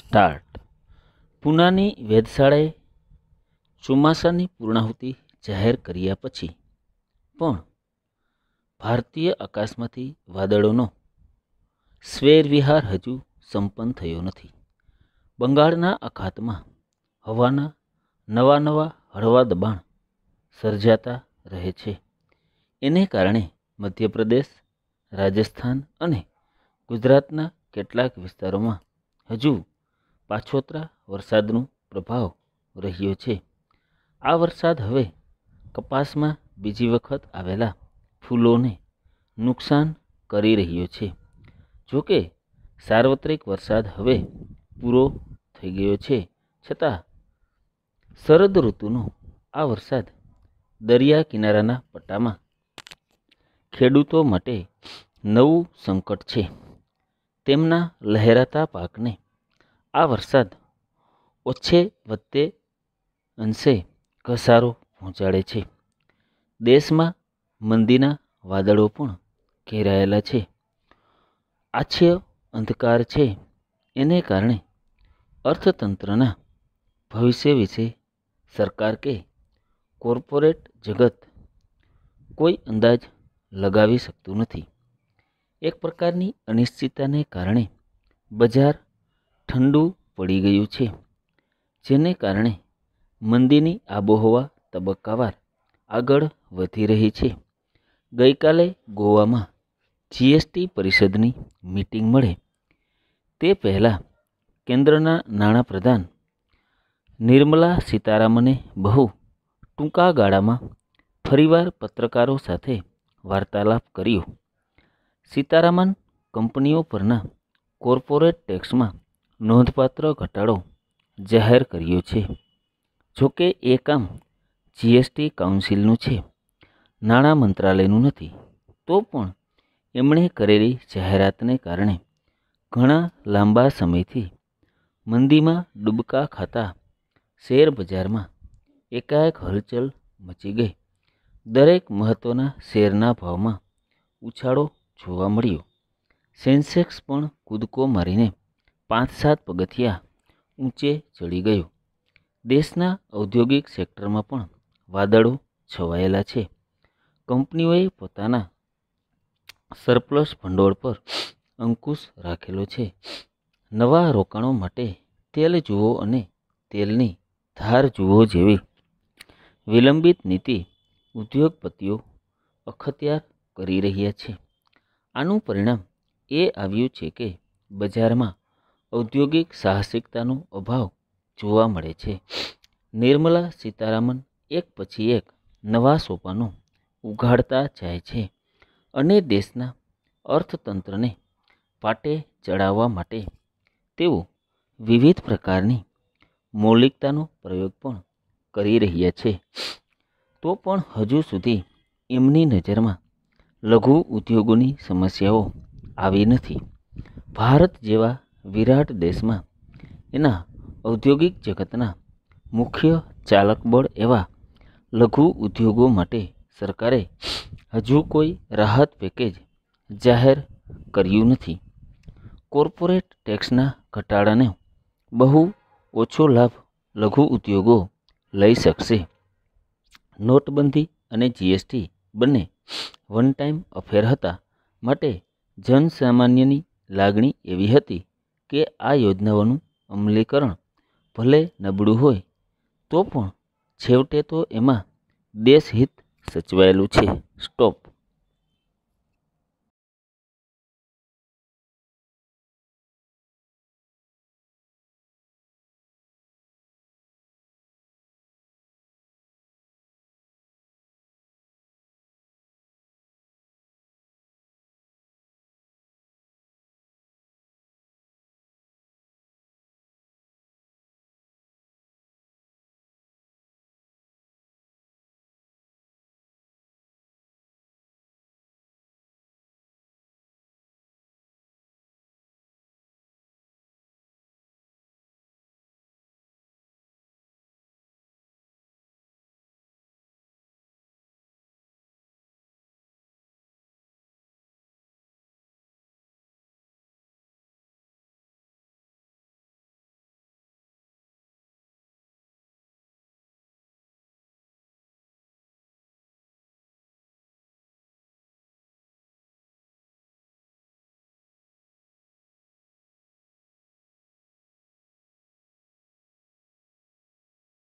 start પૂનાની વેધશાળાએ ચોમાસાની પૂર્ણાહુતિ જાહેર કર્યા પછી પણ ભારતીય આકાશમાંથી વાદળોનો સ્વેરવિહાર હજુ સંપન્ન થયો નથી બંગાળના અખાતમાં હવાના નવા નવા હળવા દબાણ સર્જાતા રહે છે એને કારણે મધ્યપ્રદેશ રાજસ્થાન અને ગુજરાતના કેટલાક વિસ્તારોમાં હજુ પાછોતરા વરસાદનો પ્રભાવ રહ્યો છે આ વરસાદ હવે કપાસમાં બીજી વખત આવેલા ફૂલોને નુકસાન કરી રહ્યો છે જોકે સાર્વત્રિક વરસાદ હવે પૂરો થઈ ગયો છે છતાં શરદ ઋતુનો આ વરસાદ દરિયા કિનારાના પટ્ટામાં ખેડૂતો માટે નવું સંકટ છે તેમના લહેરાતા પાકને આ વરસાદ ઓછે વધતે અંશે ઘસારો પહોંચાડે છે દેશમાં મંદીના વાદળો પણ ઘેરાયેલા છે આછ્ય અંધકાર છે એને કારણે અર્થતંત્રના ભવિષ્ય વિશે સરકાર કે કોર્પોરેટ જગત કોઈ અંદાજ લગાવી શકતું નથી એક પ્રકારની અનિશ્ચિતતાને કારણે બજાર ઠંડુ પડી ગયું છે જેને કારણે મંદીની આબોહવા તબક્કાવાર આગળ વધી રહી છે ગઈકાલે ગોવામાં જીએસટી પરિષદની મીટિંગ મળે તે પહેલાં કેન્દ્રના નાણાપ્રધાન નિર્મલા સીતારામને બહુ ટૂંકા ગાળામાં ફરીવાર પત્રકારો સાથે વાર્તાલાપ કર્યો સીતારામન કંપનીઓ પરના કોર્પોરેટ ટેક્સમાં નોંધપાત્ર ઘટાડો જાહેર કર્યો છે જોકે એ કામ જીએસટી કાઉન્સિલનું છે નાણાં મંત્રાલયનું નથી તો પણ એમણે કરેલી જાહેરાતને કારણે ઘણા લાંબા સમયથી મંદીમાં ડૂબકા ખાતા શેર બજારમાં એકાએક હલચલ મચી ગઈ દરેક મહત્ત્વના શેરના ભાવમાં ઉછાળો જોવા મળ્યો સેન્સેક્સ પણ કૂદકો મારીને પાંચ સાત પગથિયા ઊંચે ચડી ગયું દેશના ઔદ્યોગિક સેક્ટરમાં પણ વાદળો છવાયેલા છે કંપનીઓએ પોતાના સરપ્લસ ભંડોળ પર અંકુશ રાખેલો છે નવા રોકાણો માટે તેલ જુઓ અને તેલની ધાર જુઓ જેવી વિલંબિત નીતિ ઉદ્યોગપતિઓ અખત્યાર કરી રહ્યા છે આનું પરિણામ એ આવ્યું છે કે બજારમાં ઔદ્યોગિક સાહસિકતાનો અભાવ જોવા મળે છે નિર્મલા સીતારામન એક પછી એક નવા સોપાનો ઉઘાડતા જાય છે અને દેશના અર્થતંત્રને પાટે ચડાવવા માટે તેઓ વિવિધ પ્રકારની મૌલિકતાનો પ્રયોગ પણ કરી રહ્યા છે તો પણ હજુ સુધી એમની નજરમાં લઘુ ઉદ્યોગોની સમસ્યાઓ આવી નથી ભારત જેવા વિરાટ દેશમાં એના ઔદ્યોગિક જગતના મુખ્ય ચાલક બળ એવા લઘુ ઉદ્યોગો માટે સરકારે હજુ કોઈ રાહત પેકેજ જાહેર કર્યું નથી કોર્પોરેટ ટેક્સના ઘટાડાને બહુ ઓછો લાભ લઘુ ઉદ્યોગો લઈ શકશે નોટબંધી અને જીએસટી બંને વન ટાઈમ અફેર હતા માટે જનસામાન્યની લાગણી એવી હતી કે આ યોજનાઓનું અમલીકરણ ભલે નબળું હોય તો પણ છેવટે તો એમાં દેશહિત સચવાયેલું છે સ્ટોપ